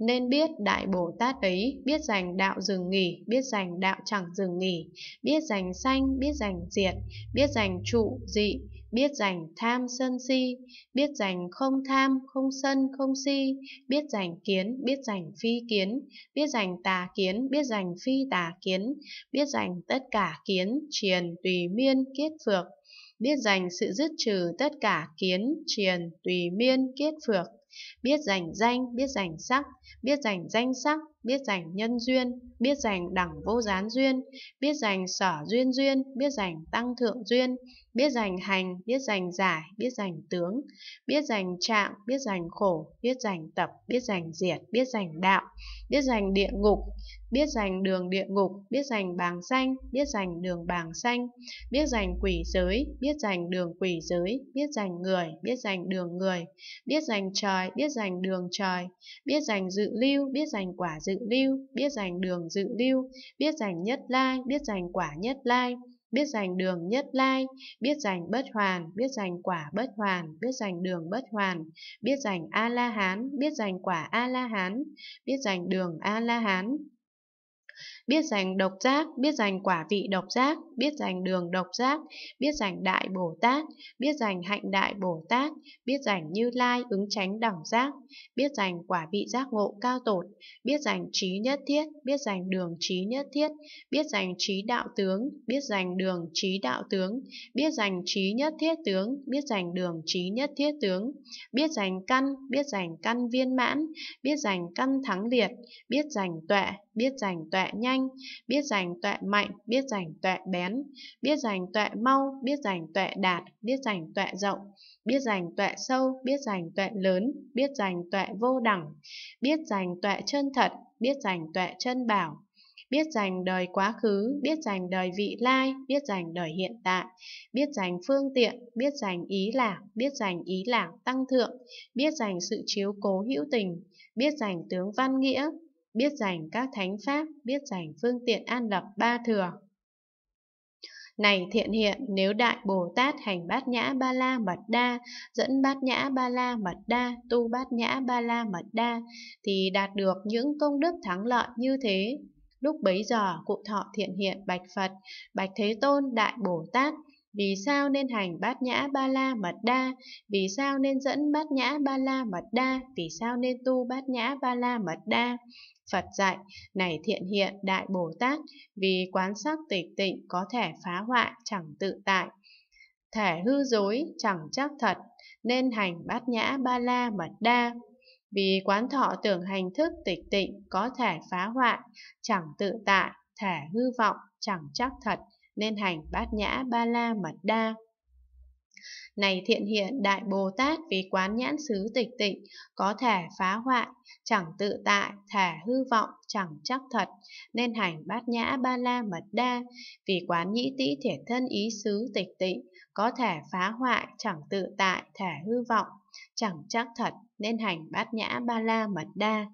Nên biết Đại Bồ Tát ấy biết dành đạo dừng nghỉ, biết dành đạo chẳng dừng nghỉ, biết dành sanh, biết dành diệt, biết dành trụ, dị, biết dành tham sân si, biết dành không tham, không sân, không si, biết dành kiến, biết dành phi kiến, biết dành tà kiến, biết dành phi tà kiến, biết dành tất cả kiến, triền, tùy miên, kiết phược, biết dành sự dứt trừ tất cả kiến, triền, tùy miên, kiết phược, biết giành danh, biết giành sắc, biết giành danh sắc, biết giành nhân duyên, biết giành đẳng vô gián duyên, biết giành sở duyên duyên, biết giành tăng thượng duyên, biết giành hành, biết giành giải, biết giành tướng, biết giành trạng, biết giành khổ, biết giành tập, biết giành diệt, biết giành đạo, biết giành địa ngục, biết giành đường địa ngục, biết giành bàng xanh, biết giành đường bàng xanh, biết giành quỷ giới, biết giành đường quỷ giới, biết giành người, biết giành đường người, biết giành trời, trời, biết dành đường trời, biết dành dự lưu, biết dành quả dự lưu, biết dành đường dự lưu, biết dành nhất lai, biết dành quả nhất lai, biết dành đường nhất lai, biết dành bất hoàn, biết dành quả bất hoàn, biết dành đường bất hoàn, biết dành A-la-hán, biết dành quả A-la-hán, biết dành đường A-la-hán biết dành độc giác, biết dành quả vị độc giác, biết dành đường độc giác, biết dành đại Bồ Tát, biết dành hạnh đại Bồ Tát, biết dành như lai ứng tránh đẳng giác, biết dành quả vị giác ngộ cao tột, biết dành trí nhất thiết, biết dành đường trí nhất thiết, biết dành trí đạo tướng, biết dành đường trí đạo tướng, biết dành trí nhất thiết tướng, biết dành đường trí nhất thiết tướng, biết dành căn, biết dành căn viên mãn, biết dành căn thắng liệt, biết dành tuệ, biết dành tuệ nhanh, nhanh, biết giành tuệ mạnh, biết giành tuệ bén, biết giành tuệ mau, biết giành tuệ đạt, biết giành tuệ rộng, biết giành tuệ sâu, biết giành tuệ lớn, biết giành tuệ vô đẳng, biết giành tuệ chân thật, biết giành tuệ chân bảo, biết dành đời quá khứ, biết dành đời vị lai, biết dành đời hiện tại, biết dành phương tiện, biết dành ý lạc, biết dành ý lạc tăng thượng, biết dành sự chiếu cố hữu tình, biết dành tướng văn nghĩa, biết dành các thánh pháp, biết dành phương tiện an lập ba thừa. Này thiện hiện, nếu Đại Bồ Tát hành bát nhã ba la mật đa, dẫn bát nhã ba la mật đa, tu bát nhã ba la mật đa, thì đạt được những công đức thắng lợi như thế. Lúc bấy giờ, cụ thọ thiện hiện bạch Phật, bạch Thế Tôn, Đại Bồ Tát, vì sao nên hành bát nhã ba la mật đa? Vì sao nên dẫn bát nhã ba la mật đa? Vì sao nên tu bát nhã ba la mật đa? Phật dạy, này thiện hiện đại Bồ Tát, vì quán sắc tịch tịnh có thể phá hoại chẳng tự tại. Thể hư dối chẳng chắc thật, nên hành bát nhã ba la mật đa. Vì quán thọ tưởng hành thức tịch tịnh có thể phá hoại, chẳng tự tại, thể hư vọng, chẳng chắc thật, nên hành bát nhã ba la mật đa. Này thiện hiện đại Bồ Tát vì quán nhãn xứ tịch tịnh, có thể phá hoại, chẳng tự tại, thể hư vọng, chẳng chắc thật, nên hành bát nhã ba la mật đa, vì quán nhĩ tĩ thể thân ý xứ tịch tịnh, có thể phá hoại, chẳng tự tại, thể hư vọng, chẳng chắc thật, nên hành bát nhã ba la mật đa.